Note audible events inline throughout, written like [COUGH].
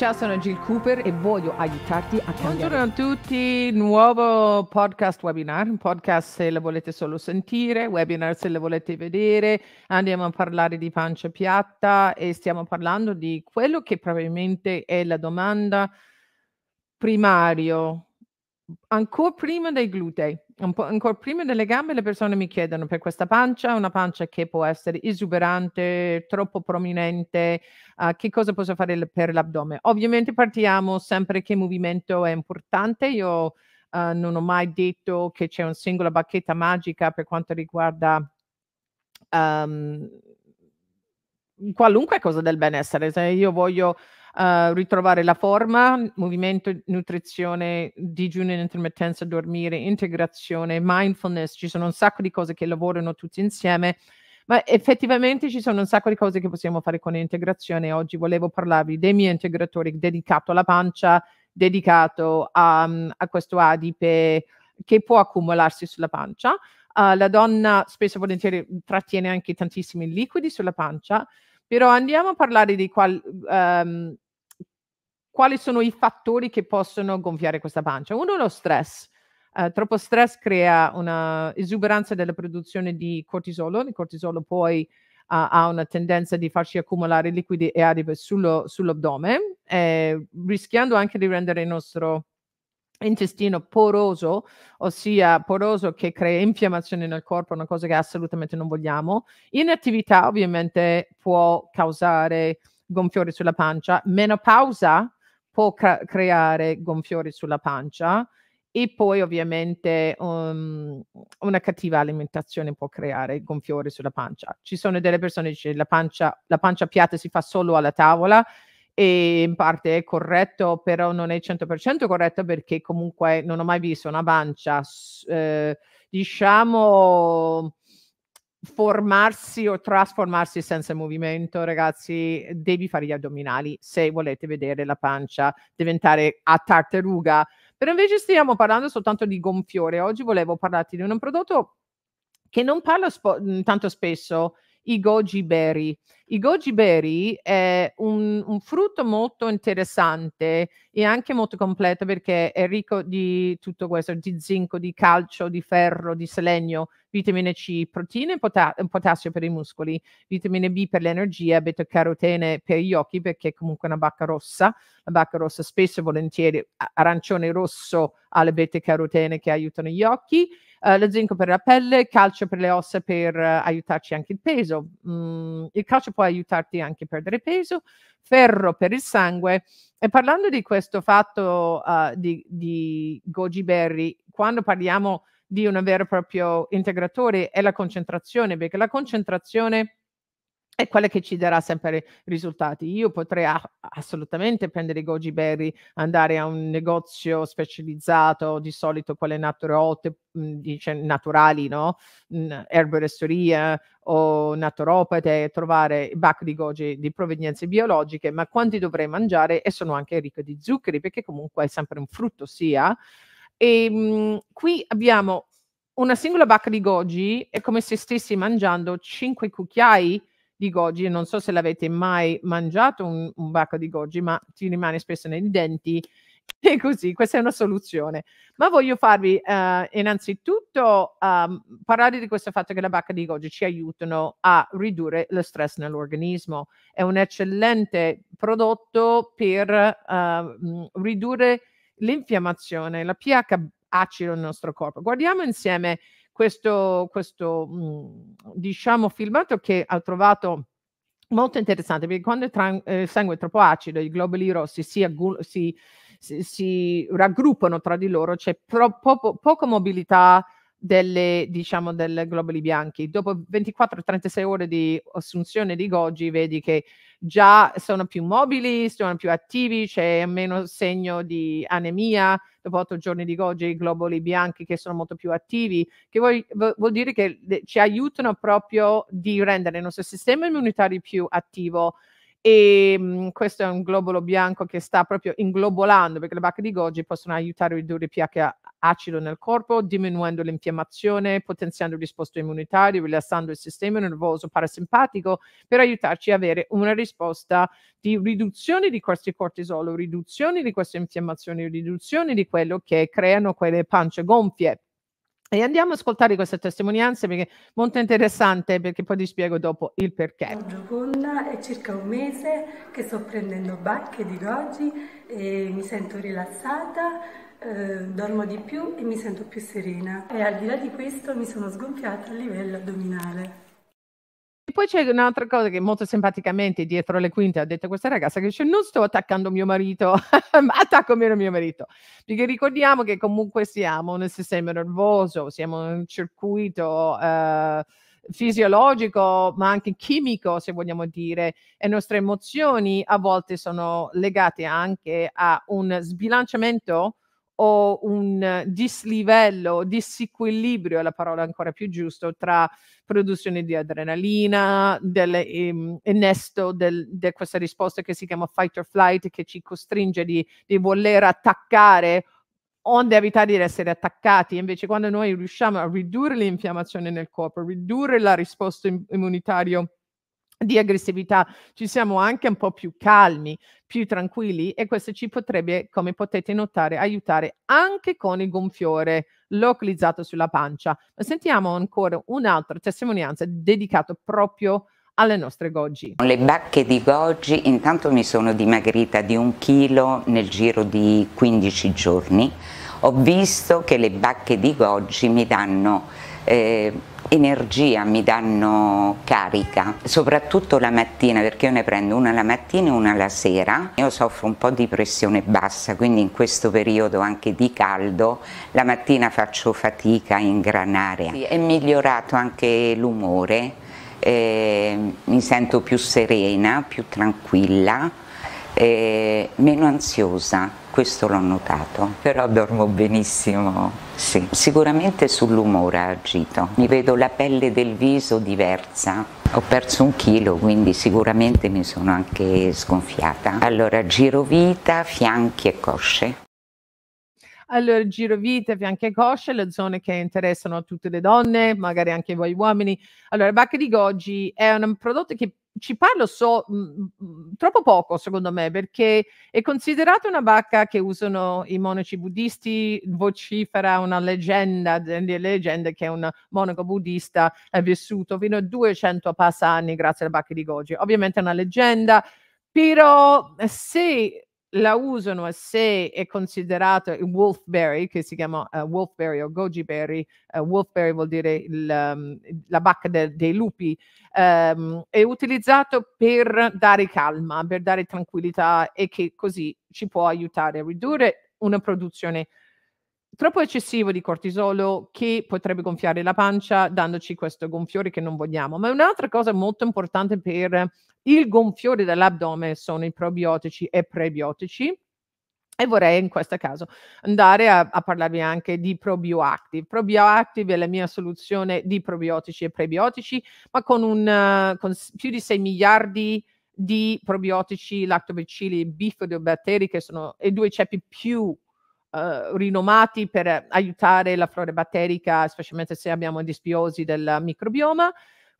Ciao, sono Jill Cooper e voglio aiutarti a cambiare. Buongiorno a tutti, nuovo podcast webinar, un podcast se lo volete solo sentire, webinar se lo volete vedere. Andiamo a parlare di pancia piatta e stiamo parlando di quello che probabilmente è la domanda primario ancora prima dei glutei, ancora prima delle gambe, le persone mi chiedono per questa pancia, una pancia che può essere esuberante, troppo prominente, uh, che cosa posso fare per l'addome. Ovviamente partiamo sempre che il movimento è importante, io uh, non ho mai detto che c'è una singola bacchetta magica per quanto riguarda... Um, qualunque cosa del benessere, se io voglio uh, ritrovare la forma, movimento, nutrizione, digiuno in intermittenza, dormire, integrazione, mindfulness, ci sono un sacco di cose che lavorano tutti insieme, ma effettivamente ci sono un sacco di cose che possiamo fare con integrazione. Oggi volevo parlarvi dei miei integratori dedicato alla pancia, dedicato a, a questo adipe che può accumularsi sulla pancia. Uh, la donna spesso e volentieri trattiene anche tantissimi liquidi sulla pancia però andiamo a parlare di qual, um, quali sono i fattori che possono gonfiare questa pancia. Uno è lo stress. Uh, troppo stress crea una esuberanza della produzione di cortisolo, il cortisolo poi uh, ha una tendenza di farci accumulare liquidi e adipe sullo, sull'addome, eh, rischiando anche di rendere il nostro intestino poroso, ossia poroso che crea infiammazione nel corpo, una cosa che assolutamente non vogliamo. Inattività ovviamente può causare gonfiori sulla pancia, menopausa può cre- creare gonfiori sulla pancia e poi ovviamente um, una cattiva alimentazione può creare gonfiori sulla pancia. Ci sono delle persone che dicono che la pancia piatta si fa solo alla tavola, e in parte è corretto, però non è 100% corretto perché comunque non ho mai visto una pancia, eh, diciamo, formarsi o trasformarsi senza movimento, ragazzi, devi fare gli addominali se volete vedere la pancia diventare a tartaruga. Però invece stiamo parlando soltanto di gonfiore. Oggi volevo parlarti di un prodotto che non parlo sp- tanto spesso, i goji berry. I goji berry è un, un, frutto molto interessante e anche molto completo perché è ricco di tutto questo, di zinco, di calcio, di ferro, di selenio, vitamina C, proteine e pota- potassio per i muscoli, vitamina B per l'energia, beta-carotene per gli occhi perché comunque una bacca rossa, la bacca rossa spesso e volentieri arancione rosso ha le beta-carotene che aiutano gli occhi eh, lo zinco per la pelle, calcio per le ossa per uh, aiutarci anche il peso. Mm, il calcio può aiutarti anche a perdere peso, ferro per il sangue. E parlando di questo fatto uh, di, di goji berry, quando parliamo di un vero e proprio integratore è la concentrazione, perché la concentrazione è quella che ci darà sempre risultati. Io potrei a- assolutamente prendere i goji berry, andare a un negozio specializzato, di solito quelle naturote, mm, dice, naturali, no? Mh, mm, erboristerie o naturopate, e trovare bac di goji di provenienze biologiche, ma quanti dovrei mangiare? E sono anche ricche di zuccheri, perché comunque è sempre un frutto sia. E ehm, mh, qui abbiamo una singola bacca di goji è come se stessi mangiando 5 cucchiai di goji. Non so se l'avete mai mangiato un, un bacco di goji, ma ti rimane spesso nei denti. [LAUGHS] E così, questa è una soluzione. Ma voglio farvi eh, innanzitutto um, parlare di questo fatto che la bacca di goji ci aiutano a ridurre lo stress nell'organismo. È un eccellente prodotto per uh, ridurre l'infiammazione, la pH acido nel nostro corpo. Guardiamo insieme questo, questo mm, diciamo, filmato che ho trovato molto interessante perché quando il, eh, sangue è troppo acido i globuli rossi si, si, si, si raggruppano tra di loro, c'è pro, po, poca mobilità delle, diciamo, del globuli bianchi. Dopo 24-36 ore di assunzione di goji, vedi che già sono più mobili, sono più attivi, c'è meno segno di anemia. Dopo 8 giorni di goji, i globuli bianchi che sono molto più attivi, che vuol, vuol dire che ci aiutano proprio di rendere il nostro sistema immunitario più attivo e mh, mhmm, questo è un globulo bianco che sta proprio inglobolando perché le bacche di Goji possono aiutare a ridurre il pH acido nel corpo, diminuendo l'infiammazione, potenziando il risposto immunitario, rilassando il sistema nervoso parasimpatico per aiutarci a avere una risposta di riduzione di questi cortisolo, riduzione di queste infiammazioni, riduzione di quello che creano quelle pance gonfie e andiamo ad ascoltare queste testimonianze perché è molto interessante perché poi vi spiego dopo il perché. Gioconda, è circa un mese che sto prendendo bacche di goji e mi sento rilassata, eh, dormo di più e mi sento più serena. E al di là di questo mi sono sgonfiata a livello addominale. E poi c'è un'altra cosa che molto simpaticamente dietro le quinte ha detto questa ragazza che dice non sto attaccando mio marito, [LAUGHS] ma attacco meno mio marito, perché ricordiamo che comunque siamo nel sistema nervoso, siamo in un circuito eh, fisiologico ma anche chimico se vogliamo dire e le nostre emozioni a volte sono legate anche a un sbilanciamento o un dislivello, disequilibrio è la parola ancora più giusta, tra produzione di adrenalina, del ehm, innesto del, di questa risposta che si chiama fight or flight, che ci costringe di, di voler attaccare onde evitare di essere attaccati. Invece, quando noi riusciamo a ridurre l'infiammazione nel corpo, ridurre la risposta immunitaria di aggressività, ci siamo anche un po' più calmi, più tranquilli e questo ci potrebbe, come potete notare, aiutare anche con il gonfiore localizzato sulla pancia. Ma sentiamo ancora un'altra testimonianza dedicata proprio alle nostre goji. Le bacche di goji intanto mi sono dimagrita di un chilo nel giro di 15 giorni. Ho visto che le bacche di goji mi danno eh, energia, mi danno carica, soprattutto la mattina perché io ne prendo una la mattina e una la sera. Io soffro un po' di pressione bassa, quindi in questo periodo anche di caldo la mattina faccio fatica a ingranare. È migliorato anche l'umore, eh, mi sento più serena, più tranquilla, eh, meno ansiosa questo l'ho notato, però dormo benissimo, sì. Sicuramente sull'umore ha agito, mi vedo la pelle del viso diversa, ho perso un chilo quindi sicuramente mi sono anche sgonfiata. Allora giro vita, fianchi e cosce. Allora, giro girovita, fianchi e cosce, le zone che interessano a tutte le donne, magari anche voi uomini. Allora, Bacca di Goji è un prodotto che ci parlo so, mh, mm, mm, troppo poco, secondo me, perché è considerata una vacca che usano i monaci buddisti, vocifera una leggenda, delle leggende che un monaco buddista è vissuto fino a 200 passa anni grazie alla bacca di Goji. Ovviamente è una leggenda, però eh, se la usano se è considerato il wolfberry, che si chiama uh, wolfberry o goji berry, uh, wolfberry vuol dire il, um, la bacca de, dei lupi, um, è utilizzato per dare calma, per dare tranquillità e che così ci può aiutare a ridurre una produzione troppo eccessivo di cortisolo che potrebbe gonfiare la pancia dandoci questo gonfiore che non vogliamo. Ma un'altra cosa molto importante per il gonfiore dell'addome sono i probiotici e prebiotici. E vorrei in questo caso andare a, a parlarvi anche di ProBioActive. ProBioActive è la mia soluzione di probiotici e prebiotici, ma con, un, con più di 6 miliardi di probiotici, lactobacilli, bifidobatteri, che sono i due ceppi più eh, rinomati per aiutare la flora batterica, specialmente se abbiamo dispiosi del microbioma.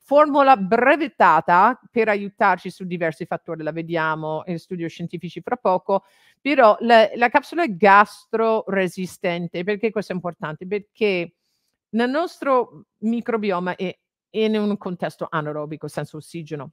Formula brevettata per aiutarci su diversi fattori, la vediamo in studi scientifici fra poco, però la, la capsula è gastroresistente, perché questo è importante? Perché nel nostro microbioma è in un contesto anaerobico, senza ossigeno.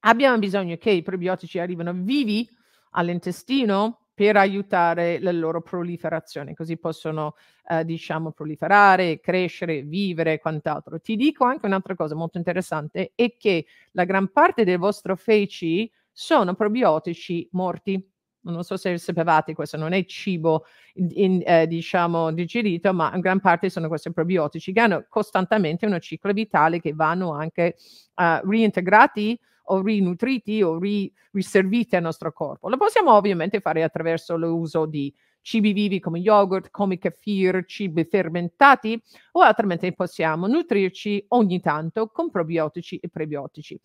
Abbiamo bisogno che i probiotici arrivino vivi all'intestino per aiutare la loro proliferazione, così possono, eh, diciamo, proliferare, crescere, vivere e quant'altro. Ti dico anche un'altra cosa molto interessante, è che la gran parte del vostro feci sono probiotici morti. Non so se sapevate, questo non è cibo, in, in, eh, diciamo, digerito, ma in gran parte sono questi probiotici che hanno costantemente uno ciclo vitale che vanno anche eh, reintegrati o rinutriti o ri, riserviti al nostro corpo. Lo possiamo ovviamente fare attraverso l'uso di cibi vivi come yogurt, come kefir, cibi fermentati o altrimenti possiamo nutrirci ogni tanto con probiotici e prebiotici.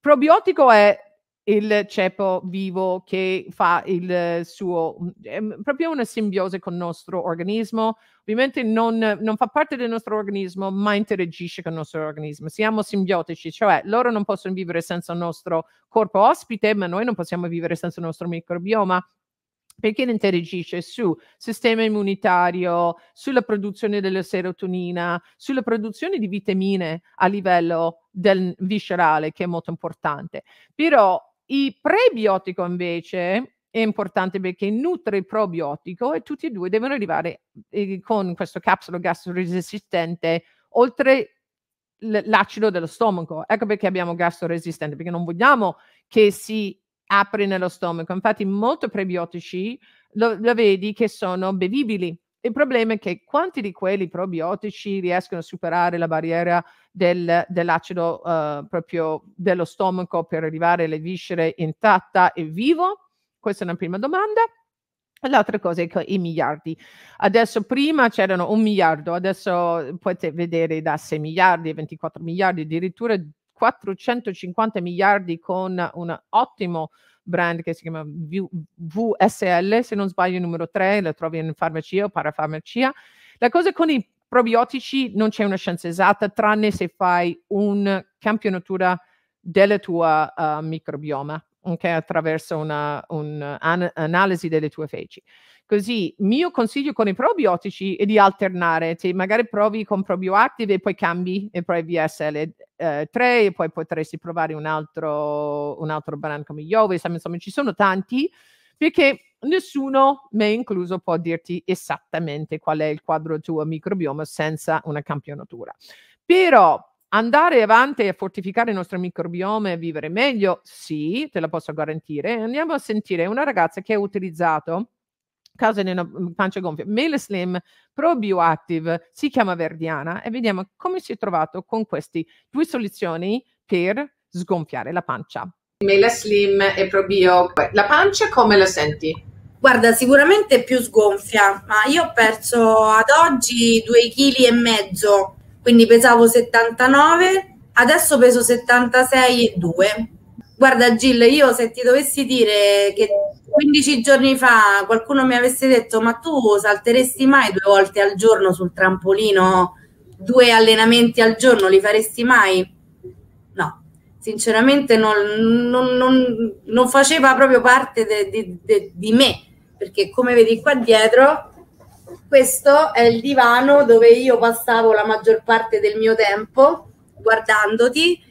Probiotico è il ceppo vivo che fa il suo, mm, è mm, proprio una simbiosi con il nostro organismo. Ovviamente non, non, fa parte del nostro organismo, ma interagisce con il nostro organismo. Siamo simbiotici, cioè loro non possono vivere senza il nostro corpo ospite, ma noi non possiamo vivere senza il nostro microbioma perché interagisce su sistema immunitario, sulla produzione della serotonina, sulla produzione di vitamine a livello del viscerale, che è molto importante. Però il prebiotico invece è importante perché nutre il probiotico e tutti e due devono arrivare eh, con questo capsulo gastroresistente oltre l'acido dello stomaco. Ecco perché abbiamo gastroresistente, perché non vogliamo che si apri nello stomaco. Infatti molti prebiotici lo, lo vedi che sono bevibili, il problema è che quanti di quelli probiotici riescono a superare la barriera del, dell'acido uh, proprio dello stomaco per arrivare alle viscere intatta e vivo? Questa è una prima domanda. L'altra cosa è che i miliardi. Adesso prima c'erano un miliardo, adesso potete vedere da 6 miliardi, a 24 miliardi, addirittura 450 miliardi con un ottimo brand che si chiama v- VSL, se non sbaglio il numero 3, la trovi in farmacia o parafarmacia. La cosa con i probiotici non c'è una scienza esatta, tranne se fai un campionatura della tua uh, microbioma, ok? attraverso un'analisi an- delle tue feci. Così, mio consiglio con i probiotici è di alternare, cioè magari provi con probioactive e poi cambi e provi VSL eh, tre, e poi potresti provare un altro, un altro brand come Yovis, insomma ci sono tanti, perché nessuno, me incluso, può dirti esattamente qual è il quadro tuo microbioma senza una campionatura. Però andare avanti a fortificare il nostro microbioma e vivere meglio, sì, te la posso garantire. Andiamo a sentire una ragazza che ha utilizzato di una mm, pancia gonfia. Meleslim Slim Pro Bioactive si chiama Verdiana e vediamo come si è trovato con queste due soluzioni per sgonfiare la pancia. Meleslim e Pro Bio, la pancia come la senti? Guarda, sicuramente più sgonfia, ma io ho perso ad oggi 2,5 kg, quindi pesavo 79, adesso peso 76,2. Guarda Gil, io se ti dovessi dire che 15 giorni fa qualcuno mi avesse detto ma tu salteresti mai due volte al giorno sul trampolino, due allenamenti al giorno, li faresti mai? No, sinceramente non, non, non, non faceva proprio parte de, de, de, di me, perché come vedi qua dietro, questo è il divano dove io passavo la maggior parte del mio tempo guardandoti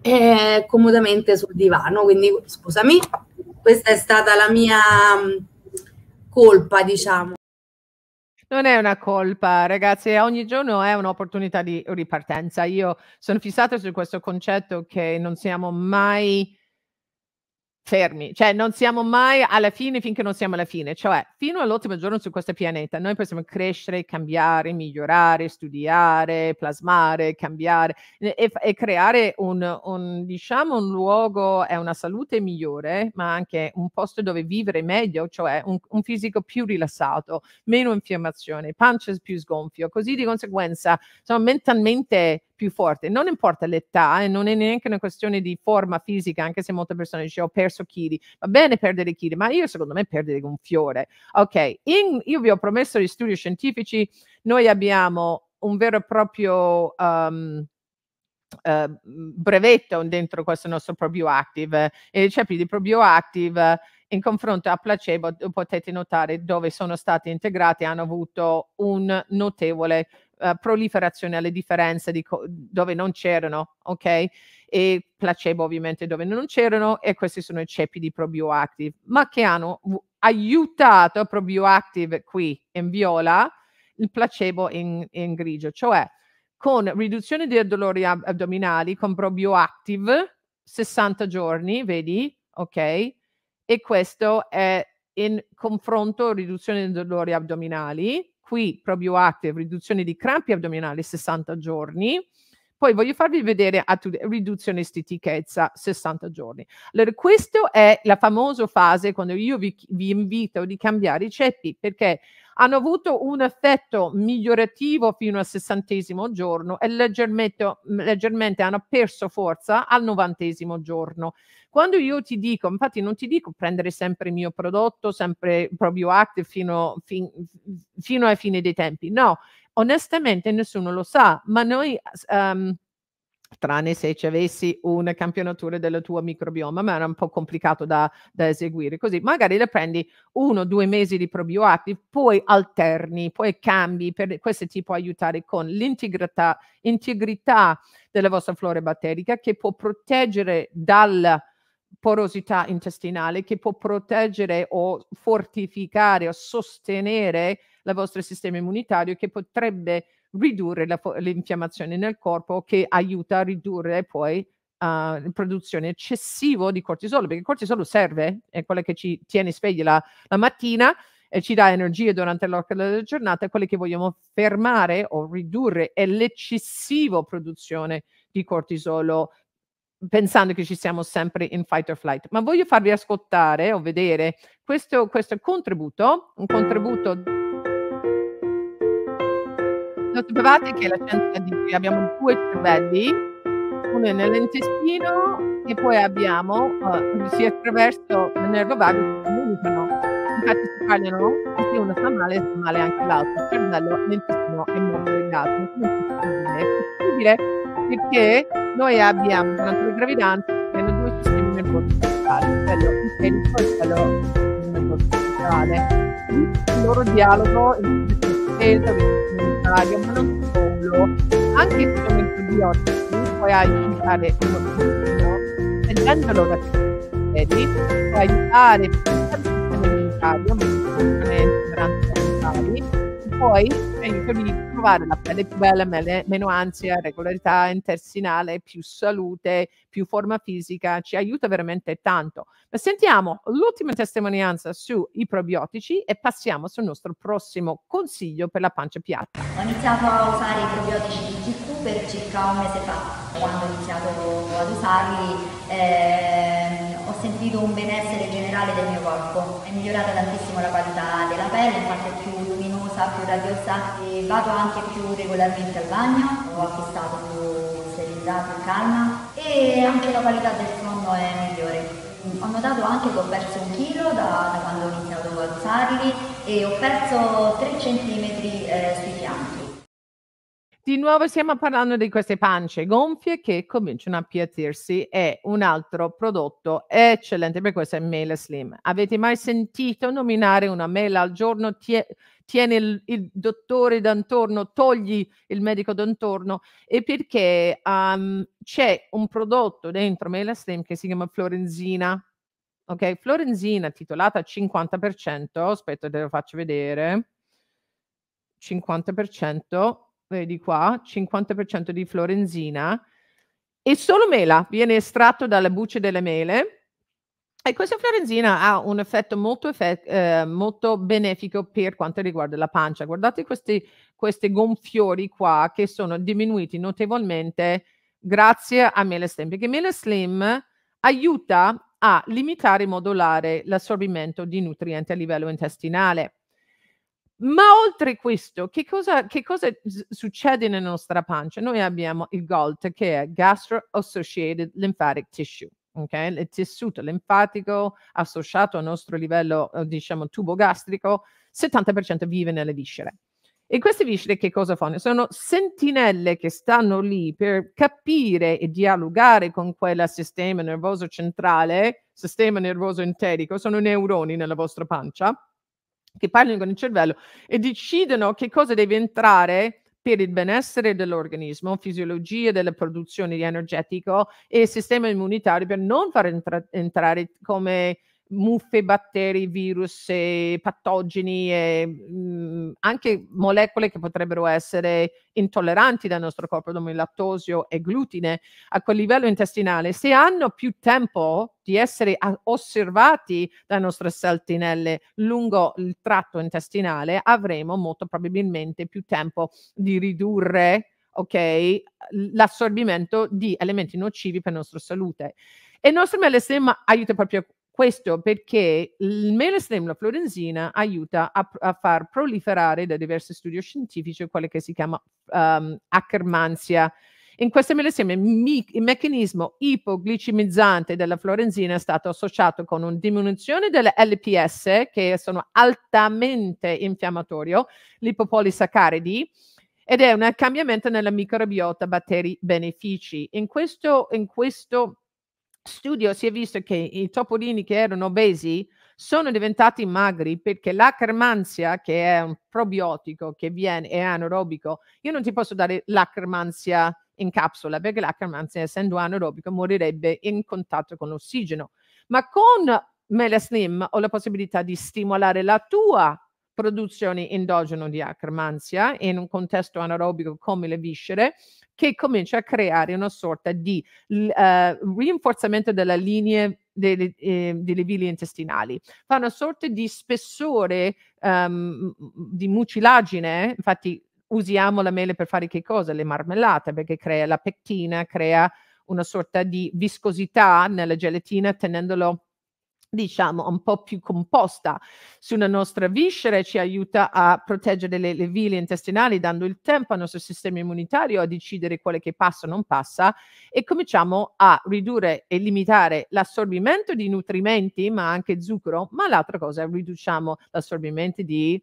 eh, comodamente sul divano, quindi scusami, questa è stata la mia mm, colpa, diciamo. Non è una colpa, ragazzi, ogni giorno è un'opportunità di ripartenza. Io sono fissata su questo concetto che non siamo mai fermi, cioè non siamo mai alla fine finché non siamo alla fine, cioè fino all'ultimo giorno su questo pianeta noi possiamo crescere, cambiare, migliorare, studiare, plasmare, cambiare e, e creare un, un, diciamo, un luogo e una salute migliore, ma anche un posto dove vivere meglio, cioè un, un fisico più rilassato, meno infiammazione, pancia più sgonfio, così di conseguenza insomma, mentalmente più forte. Non importa l'età e eh, non è neanche una questione di forma fisica, anche se molte persone dicono ho perso chili, va bene perdere chili, ma io secondo me perdere un fiore. Ok, In, io vi ho promesso gli studi scientifici, noi abbiamo un vero e proprio... Um, Uh, brevetto dentro questo nostro probioactive eh, e i ceppi di probioactive in confronto a placebo potete notare dove sono stati integrati hanno avuto un notevole uh, proliferazione alle differenze di co- dove non c'erano, ok? E placebo ovviamente dove non c'erano e questi sono i ceppi di probioactive, ma che hanno aiutato probioactive qui in viola, il placebo in, in grigio, cioè con riduzione dei dolori addominali con probioactive 60 giorni, vedi, ok? E questo è in confronto riduzione dei dolori addominali qui proprio active, riduzione di crampi addominali 60 giorni, poi voglio farvi vedere a riduzione stitichezza 60 giorni. Allora, questa è la famosa fase quando io vi, vi invito di cambiare i ceppi perché hanno avuto un effetto migliorativo fino al sessantesimo giorno e leggermente, leggermente, hanno perso forza al novantesimo giorno. Quando io ti dico, infatti non ti dico prendere sempre il mio prodotto, sempre proprio active fino, fin, fino ai fine dei tempi, no, onestamente nessuno lo sa, ma noi... Um, tranne se ci avessi una campionatura del tuo microbioma, ma era un po' complicato da, da eseguire così. Magari le prendi uno o due mesi di probiotici, poi alterni, poi cambi, per, questo ti può aiutare con l'integrità della vostra flora batterica che può proteggere dal porosità intestinale che può proteggere o fortificare o sostenere il vostro sistema immunitario che potrebbe ridurre la, l'infiammazione nel corpo che aiuta a ridurre poi ah, la produzione eccessiva di cortisolo perché il cortisolo serve, è quello che ci tiene svegli la, la mattina e ci dà energie durante l'orca della giornata, quello che vogliamo fermare o ridurre è l'eccessiva produzione di cortisolo pensando che ci siamo sempre in fight or flight. Ma voglio farvi ascoltare o vedere questo, questo contributo, un contributo... Notavate che la scienza di cui abbiamo due cervelli, uno nell'intestino e poi abbiamo, uh, si attraverso il nervo vago, si comunicano. Infatti si parlano, se uno sta male, sta male anche l'altro. Il cervello, l'intestino è molto legato. Non è possibile perché noi abbiamo durante la gravidanza due sistemi nervosi centrali, quello isterico e quello nervoso centrale. Il loro dialogo in difesa, comunitario, ma non solo, anche il se sono antibiotici, puoi aiutare il nostro leggendolo da piedi, puoi aiutare il sistema immunitario, ma poi tentano di trovare la pelle più bella, mele, meno ansia, regolarità intestinale, più salute, più forma fisica, ci aiuta veramente tanto. Ma sentiamo l'ultima testimonianza sui probiotici e passiamo sul nostro prossimo consiglio per la pancia piatta. Ho iniziato a usare i probiotici di GQ per circa un mese fa. Quando ho iniziato ad usarli eh, ho sentito un benessere generale del mio corpo. È migliorata tantissimo la qualità della pelle, infatti è più luminosa fatto Radio e vado anche più regolarmente al bagno, ho acquistato più serenità, in calma e anche la qualità del sonno è migliore. Ho notato anche che ho perso un chilo da, da quando ho iniziato ad alzarli e ho perso 3 cm eh, sui di nuovo stiamo parlando di queste pance gonfie che cominciano a piazzirsi. È un altro prodotto eccellente per questo è mela slim. Avete mai sentito nominare una mela al giorno? Tie- tiene il, il, dottore d'antorno, togli il medico d'antorno e perché um, c'è un prodotto dentro Mela Slim che si chiama Florenzina. Ok, Florenzina titolata 50%, aspetta te lo faccio vedere. 50% vedi eh, qua, 50% di florenzina e solo mela, viene estratto dalle bucce delle mele. E questa florenzina ha un effetto molto, effett- eh, molto benefico per quanto riguarda la pancia. Guardate questi, questi gonfiori qua che sono diminuiti notevolmente grazie a Mele Slim, perché Mele Slim aiuta a limitare e modulare l'assorbimento di nutrienti a livello intestinale. Ma oltre questo, che cosa, che cosa succede nella nostra pancia? Noi abbiamo il GOLT, che è Gastro-Associated Lymphatic Tissue. Okay? Il tessuto linfatico associato al nostro livello, eh, diciamo, tubo gastrico, 70% vive nelle viscere. E queste viscere che cosa fanno? Sono sentinelle che stanno lì per capire e dialogare con quel sistema nervoso centrale, sistema nervoso enterico, sono neuroni nella vostra pancia, che parlano con il cervello e decidono che cosa deve entrare per il benessere dell'organismo, fisiologia della produzione di energetico e sistema immunitario per non far entra- entrare come muffe, batteri, virus, eh, patogeni, e mh, mm, anche molecole che potrebbero essere intolleranti dal nostro corpo, come lattosio e glutine, a quel livello intestinale, se hanno più tempo di essere a- osservati dalle nostre saltinelle lungo il tratto intestinale, avremo molto probabilmente più tempo di ridurre ok, l'assorbimento di elementi nocivi per la nostra salute. E il nostro MLSM aiuta proprio questo perché il melestem, la florenzina, aiuta a, a, far proliferare da diversi studi scientifici quello che si chiama um, Ackermansia. In questo meleseme mi- il meccanismo ipoglicemizzante della florenzina è stato associato con una diminuzione delle LPS, che sono altamente inflammatorio, l'ipopolisaccaridi, ed è un cambiamento nella microbiota batteri benefici. In questo, in questo studio si è visto che i topolini che erano obesi sono diventati magri perché la l'acramanzia, che è un probiotico che viene, è anaerobico, io non ti posso dare l'acramanzia in capsula perché l'acramanzia, essendo anaerobico, morirebbe in contatto con l'ossigeno. Ma con Mela Slim ho la possibilità di stimolare la tua produzione endogeno di acromanzia in un contesto anaerobico come le viscere che comincia a creare una sorta di uh, rinforzamento ehm, delle linee delle, eh, delle vie intestinali. Fa una sorta di spessore um, di mucilagine, infatti usiamo la mele per fare che cosa? Le marmellate, perché crea la pectina, crea una sorta di viscosità nella gelatina tenendolo diciamo un po' più composta sulla nostra viscera e ci aiuta a proteggere le, le vie intestinali dando il tempo al nostro sistema immunitario a decidere quale che passa o non passa e cominciamo a ridurre e limitare l'assorbimento di nutrimenti ma anche zucchero ma l'altra cosa riduciamo l'assorbimento di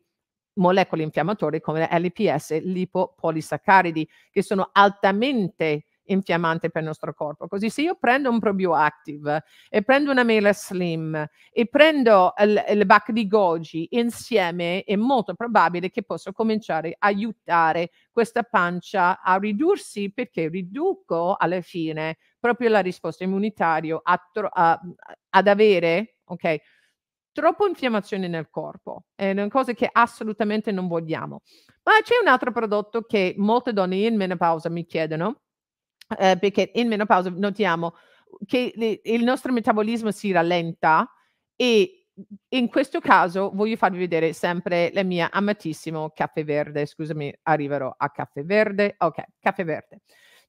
molecole infiammatorie come LPS, lipopolisaccaridi che sono altamente infiammante per il nostro corpo. Così se io prendo un probioactive e prendo una mela slim e prendo eh, eh, il, il bac di goji insieme, è molto probabile che posso cominciare a aiutare questa pancia a ridursi perché riduco alla fine proprio la risposta immunitaria tro- ad avere, ok? troppa infiammazione nel corpo, è una cosa che assolutamente non vogliamo. Ma c'è un altro prodotto che molte donne in menopausa mi chiedono, eh, perché in menopausa notiamo che le, il nostro metabolismo si rallenta e in questo caso voglio farvi vedere sempre la mia amatissimo caffè verde, scusami, arriverò a caffè verde, ok, caffè verde.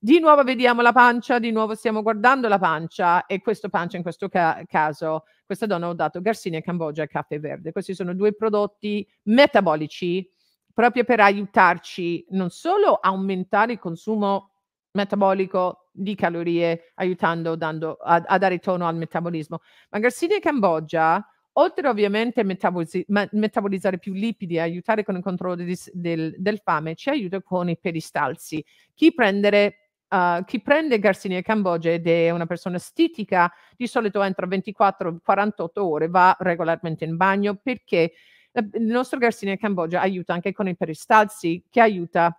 Di nuovo vediamo la pancia, di nuovo stiamo guardando la pancia e questo pancia in questo ca- caso, questa donna ha dato Garcinia, Cambogia e caffè verde. Questi sono due prodotti metabolici proprio per aiutarci non solo a aumentare il consumo metabolico di calorie, aiutando dando, a, a, dare tono al metabolismo. Ma Garcinia e Cambogia, oltre ovviamente a metaboliz- metabolizzare più lipidi e aiutare con il controllo di, del, del, fame, ci aiuta con i peristalsi. Chi, prendere, uh, chi prende Garcinia e Cambogia ed è una persona stitica, di solito entro 24-48 ore va regolarmente in bagno perché eh, il nostro Garcinia e Cambogia aiuta anche con i peristalsi, che aiuta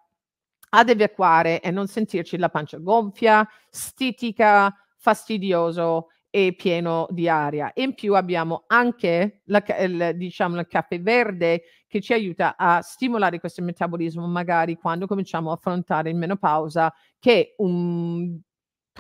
ad evacuare e non sentirci la pancia gonfia, stitica, fastidioso e pieno di aria. In più abbiamo anche la, il, diciamo, il caffè verde che ci aiuta a stimolare questo metabolismo magari quando cominciamo a affrontare in menopausa che un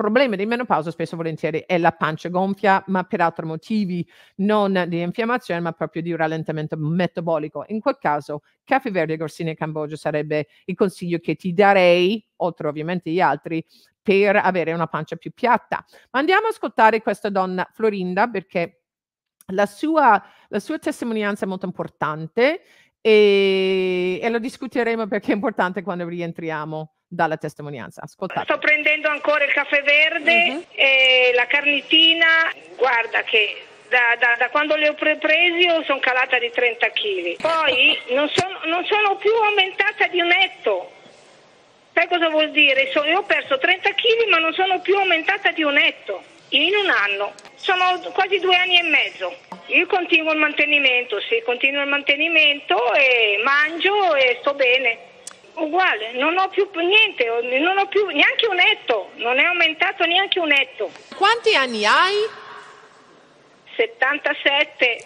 problema di menopausa spesso e volentieri è la pancia gonfia, ma per altri motivi, non di infiammazione, ma proprio di rallentamento metabolico. In quel caso, caffè verde, gorsini e cambogia sarebbe il consiglio che ti darei, oltre ovviamente agli altri, per avere una pancia più piatta. Ma andiamo a ascoltare questa donna Florinda perché la sua, la sua testimonianza è molto importante e, e lo discuteremo perché è importante quando rientriamo dalla testimonianza. Ascoltate. Sto prendendo ancora il caffè verde uh-huh. e la carnitina. Guarda che da, da, da, quando le ho presi oh, sono calata di 30 kg. Poi non sono, non sono, più aumentata di un etto. Sai cosa vuol dire? So, io ho perso 30 kg ma non sono più aumentata di un etto in un anno. Sono quasi due anni e mezzo. Io continuo il mantenimento, sì, continuo il mantenimento e mangio e sto bene uguale, non ho più niente, non ho più neanche un etto, non è aumentato neanche un etto. Quanti anni hai? 77.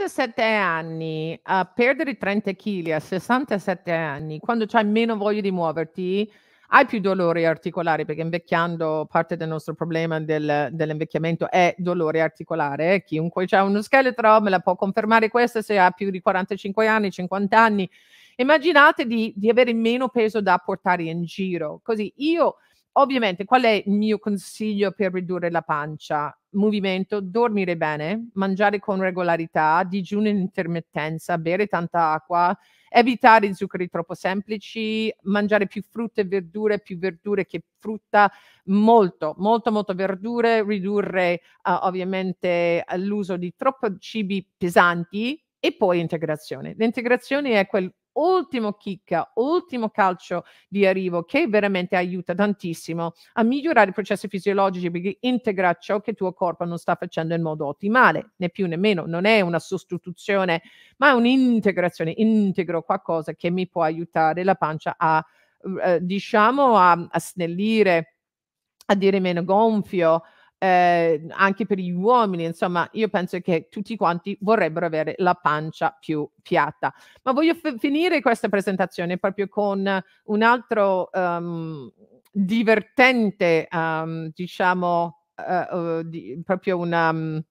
67 anni, a perdere 30 kg a 67 anni, quando hai meno voglia di muoverti, hai più dolori articolari perché invecchiando parte del nostro problema del, dell'invecchiamento è dolore articolare. Eh? Chiunque ha uno scheletro me la può confermare questa se ha più di 45 anni, 50 anni Immaginate di, di avere meno peso da portare in giro. Così io, ovviamente, qual è il mio consiglio per ridurre la pancia? Movimento, dormire bene, mangiare con regolarità, digiuno in intermittenza, bere tanta acqua, evitare i zuccheri troppo semplici, mangiare più frutta e verdure, più verdure che frutta, molto, molto, molto verdure, ridurre uh, ovviamente l'uso di troppi cibi pesanti e poi integrazione. L'integrazione è quel ultimo chicca, ultimo calcio di arrivo che veramente aiuta tantissimo a migliorare i processi fisiologici perché integra ciò che il tuo corpo non sta facendo in modo ottimale, né più né meno, non è una sostituzione, ma è un'integrazione, integro qualcosa che mi può aiutare la pancia a eh, diciamo a, a snellire, a dire meno gonfio, eh, anche per gli uomini, insomma, io penso che tutti quanti vorrebbero avere la pancia più piatta. Ma voglio f- finire questa presentazione proprio con un altro um, divertente, um, diciamo, uh, uh, di, proprio una... Um,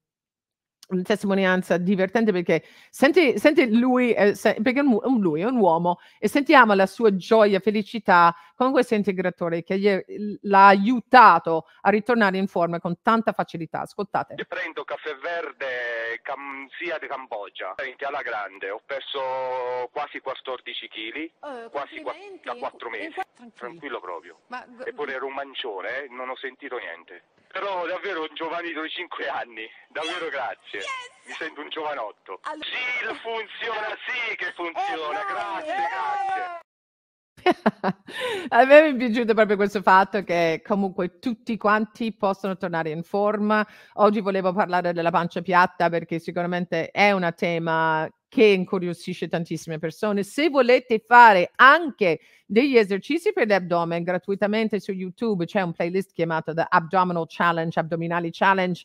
una testimonianza divertente perché senti, senti lui, eh, se, perché lui è un uomo e sentiamo la sua gioia, felicità con questo integratore che gli, l'ha aiutato a ritornare in forma con tanta facilità. Ascoltate. Io prendo caffè verde cam, sia di Cambogia, alla grande, ho perso quasi 14 kg, oh, quasi da 4 eh, mesi, tranquillo. tranquillo proprio. Ma... Eppure ero un mancione, eh? non ho sentito niente. Però davvero un giovanito di 5 anni, davvero grazie. Yes! Mi sento un giovanotto. Allora... Sì, funziona, sì che funziona, eh, grazie, eh, grazie. [LAUGHS] A me mi è piaciuto proprio questo fatto che comunque tutti quanti possono tornare in forma. Oggi volevo parlare della pancia piatta perché sicuramente è un tema che incuriosisce tantissime persone. Se volete fare anche degli esercizi per l'abdomen gratuitamente su YouTube, c'è un playlist chiamato The Abdominal Challenge, Abdominali Challenge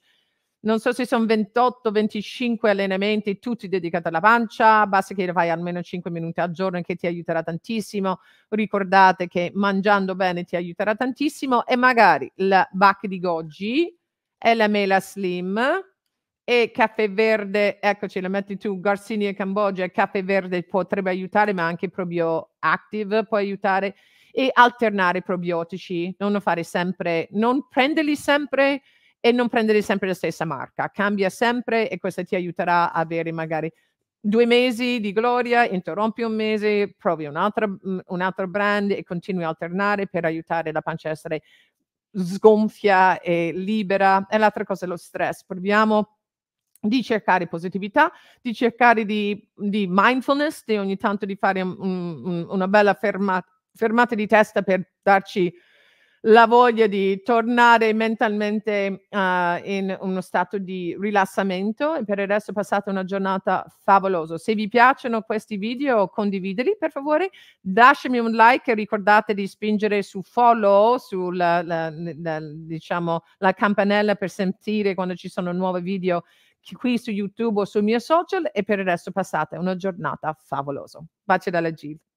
non so se sono 28-25 allenamenti, tutti dedicati alla pancia, basta che fai almeno 5 minuti al giorno che ti aiuterà tantissimo. Ricordate che mangiando bene ti aiuterà tantissimo e magari il bac di goji e la mela slim e caffè verde, eccoci, la metti tu, Garcini e Cambogia, caffè verde potrebbe aiutare, ma anche proprio Active può aiutare e alternare probiotici, non fare sempre, non prenderli sempre e non prendere sempre la stessa marca, cambia sempre e questo ti aiuterà a avere magari due mesi di gloria, interrompi un mese, provi un altro, mm, un altro brand e continui a alternare per aiutare la pancia a essere sgonfia e libera. E l'altra cosa è lo stress. Proviamo di cercare positività, di cercare di, di mindfulness, di ogni tanto di fare un, un, una bella ferma, fermata di testa per darci la voglia di tornare mentalmente uh, in uno stato di rilassamento e per il resto passate una giornata favolosa. Se vi piacciono questi video condividili per favore, lasciami un like e ricordate di spingere su follow, sulla la, la, diciamo, la campanella per sentire quando ci sono nuovi video qui su YouTube o sui miei social e per il resto passate una giornata favolosa. Baci dalla Giv.